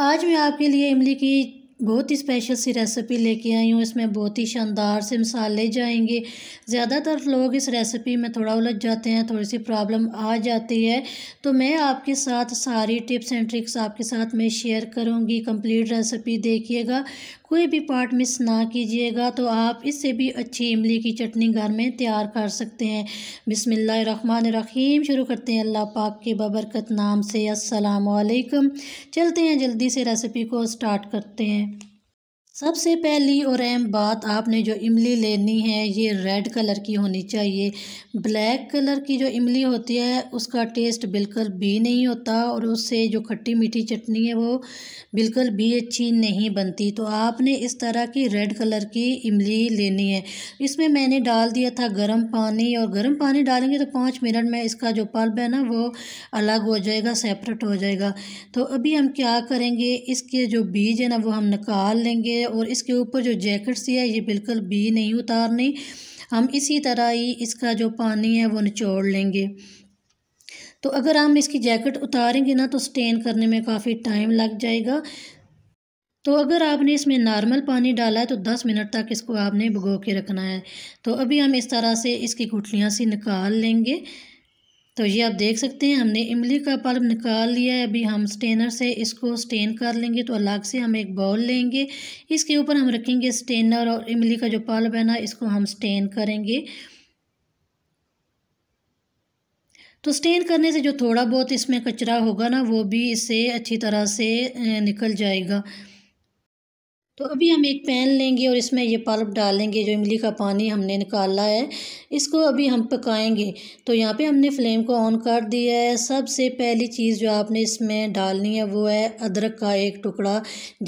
आज मैं आपके लिए इमली की बहुत ही स्पेशल सी रेसिपी लेके आई हूँ इसमें बहुत ही शानदार से मसाले जाएंगे ज़्यादातर लोग इस रेसिपी में थोड़ा उलझ जाते हैं थोड़ी सी प्रॉब्लम आ जाती है तो मैं आपके साथ सारी टिप्स एंड ट्रिक्स आपके साथ मैं शेयर करूँगी कंप्लीट रेसिपी देखिएगा कोई भी पार्ट मिस ना कीजिएगा तो आप इससे भी अच्छी इमली की चटनी घर में तैयार कर सकते हैं बिसमीम शुरू करते हैं अल्लाह पाक के बबरकत नाम से असलकम चलते हैं जल्दी से रेसिपी को स्टार्ट करते हैं सबसे पहली और अहम बात आपने जो इमली लेनी है ये रेड कलर की होनी चाहिए ब्लैक कलर की जो इमली होती है उसका टेस्ट बिल्कुल भी नहीं होता और उससे जो खट्टी मीठी चटनी है वो बिल्कुल भी अच्छी नहीं बनती तो आपने इस तरह की रेड कलर की इमली लेनी है इसमें मैंने डाल दिया था गर्म पानी और गर्म पानी डालेंगे तो पाँच मिनट में इसका जो पल्ब है ना वो अलग हो जाएगा सेपरेट हो जाएगा तो अभी हम क्या करेंगे इसके जो बीज है ना वो हम निकाल लेंगे और इसके ऊपर जो जैकेट सी है ये बिल्कुल भी नहीं उतारनी हम इसी तरह ही इसका जो पानी है वो निचोड़ लेंगे तो अगर हम इसकी जैकेट उतारेंगे ना तो स्टेन करने में काफ़ी टाइम लग जाएगा तो अगर आपने इसमें नॉर्मल पानी डाला है तो 10 मिनट तक इसको आपने भिगो के रखना है तो अभी हम इस तरह से इसकी गुठलियाँ सी निकाल लेंगे तो ये आप देख सकते हैं हमने इमली का पल्प निकाल लिया है अभी हम स्टेनर से इसको स्टेन कर लेंगे तो अलग से हम एक बाउल लेंगे इसके ऊपर हम रखेंगे स्टेनर और इमली का जो पल्प है ना इसको हम स्टेन करेंगे तो स्टेन करने से जो थोड़ा बहुत इसमें कचरा होगा ना वो भी इससे अच्छी तरह से निकल जाएगा तो अभी हम एक पैन लेंगे और इसमें ये पल्प डालेंगे जो इमली का पानी हमने निकाला है इसको अभी हम पकाएंगे तो यहाँ पे हमने फ्लेम को ऑन कर दिया है सबसे पहली चीज़ जो आपने इसमें डालनी है वो है अदरक का एक टुकड़ा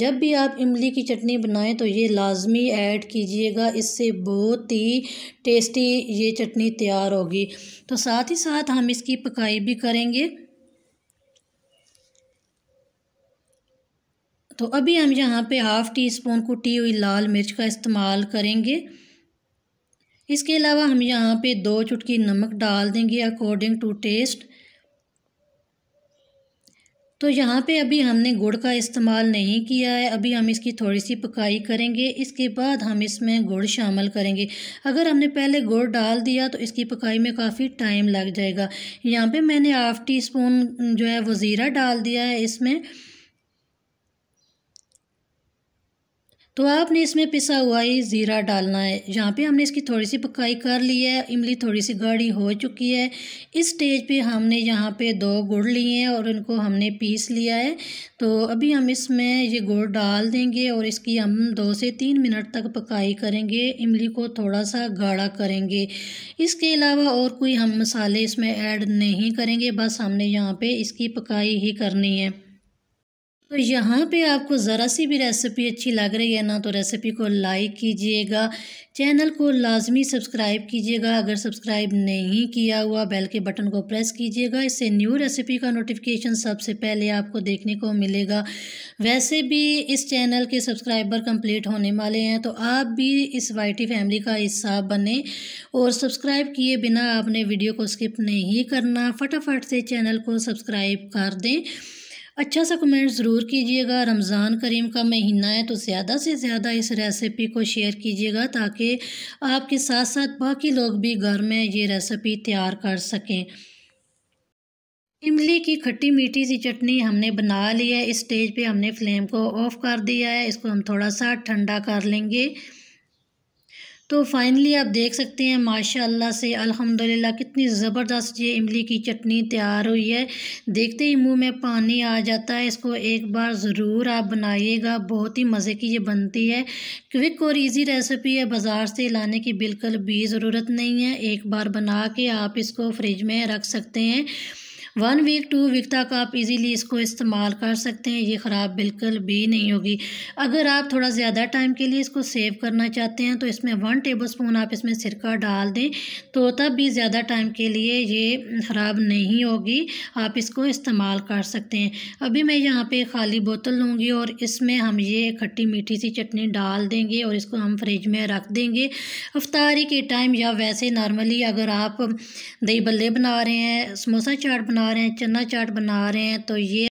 जब भी आप इमली की चटनी बनाएं तो ये लाजमी ऐड कीजिएगा इससे बहुत ही टेस्टी ये चटनी तैयार होगी तो साथ ही साथ हम इसकी पकाई भी करेंगे तो अभी हम यहाँ पे हाफ़ टी स्पून कुटी हुई लाल मिर्च का इस्तेमाल करेंगे इसके अलावा हम यहाँ पे दो चुटकी नमक डाल देंगे अकॉर्डिंग टू टेस्ट तो यहाँ पे अभी हमने गुड़ का इस्तेमाल नहीं किया है अभी हम इसकी थोड़ी सी पकाई करेंगे इसके बाद हम इसमें गुड़ शामिल करेंगे अगर हमने पहले गुड़ डाल दिया तो इसकी पकाई में काफ़ी टाइम लग जाएगा यहाँ पे मैंने हाफ़ टी स्पून जो है वज़ीरा डाल दिया है इसमें तो आपने इसमें पिसा हुआ ही ज़ीरा डालना है यहाँ पे हमने इसकी थोड़ी सी पकाई कर ली है इमली थोड़ी सी गाढ़ी हो चुकी है इस स्टेज पे हमने यहाँ पे दो गुड़ लिए हैं और उनको हमने पीस लिया है तो अभी हम इसमें ये गुड़ डाल देंगे और इसकी हम दो से तीन मिनट तक पकाई करेंगे इमली को थोड़ा सा गाढ़ा करेंगे इसके अलावा और कोई हम मसाले इसमें ऐड नहीं करेंगे बस हमने यहाँ पर इसकी पकाई ही करनी है तो यहाँ पे आपको ज़रा सी भी रेसिपी अच्छी लग रही है ना तो रेसिपी को लाइक कीजिएगा चैनल को लाजमी सब्सक्राइब कीजिएगा अगर सब्सक्राइब नहीं किया हुआ बेल के बटन को प्रेस कीजिएगा इससे न्यू रेसिपी का नोटिफिकेशन सबसे पहले आपको देखने को मिलेगा वैसे भी इस चैनल के सब्सक्राइबर कंप्लीट होने वाले हैं तो आप भी इस वाइटी फैमिली का हिस्सा बने और सब्सक्राइब किए बिना आपने वीडियो को स्किप नहीं करना फटाफट से चैनल को सब्सक्राइब कर दें अच्छा सा कमेंट ज़रूर कीजिएगा रमज़ान करीम का महीना है तो ज़्यादा से ज़्यादा इस रेसिपी को शेयर कीजिएगा ताकि आपके साथ साथ बाकी लोग भी घर में ये रेसिपी तैयार कर सकें इमली की खट्टी मीठी सी चटनी हमने बना ली है इस स्टेज पे हमने फ्लेम को ऑफ़ कर दिया है इसको हम थोड़ा सा ठंडा कर लेंगे तो फाइनली आप देख सकते हैं माशाल्लाह से अल्हम्दुलिल्लाह कितनी ज़बरदस्त ये इमली की चटनी तैयार हुई है देखते ही मुंह में पानी आ जाता है इसको एक बार ज़रूर आप बनाइएगा बहुत ही मज़े की ये बनती है क्विक और इजी रेसिपी है बाज़ार से लाने की बिल्कुल भी ज़रूरत नहीं है एक बार बना के आप इसको फ्रिज में रख सकते हैं वन वीक टू वीक तक आप इजीली इसको इस्तेमाल कर सकते हैं ये ख़राब बिल्कुल भी नहीं होगी अगर आप थोड़ा ज़्यादा टाइम के लिए इसको सेव करना चाहते हैं तो इसमें वन टेबल स्पून आप इसमें सिरका डाल दें तो तब भी ज़्यादा टाइम के लिए ये ख़राब नहीं होगी आप इसको इस्तेमाल कर सकते हैं अभी मैं यहाँ पर खाली बोतल लूँगी और इसमें हम ये खट्टी मीठी सी चटनी डाल देंगे और इसको हम फ्रिज में रख देंगे अफ्तारी के टाइम या वैसे नॉर्मली अगर आप दही बल्ले बना रहे हैं समोसा चाट बना बना रहे हैं चना चाट बना रहे हैं तो ये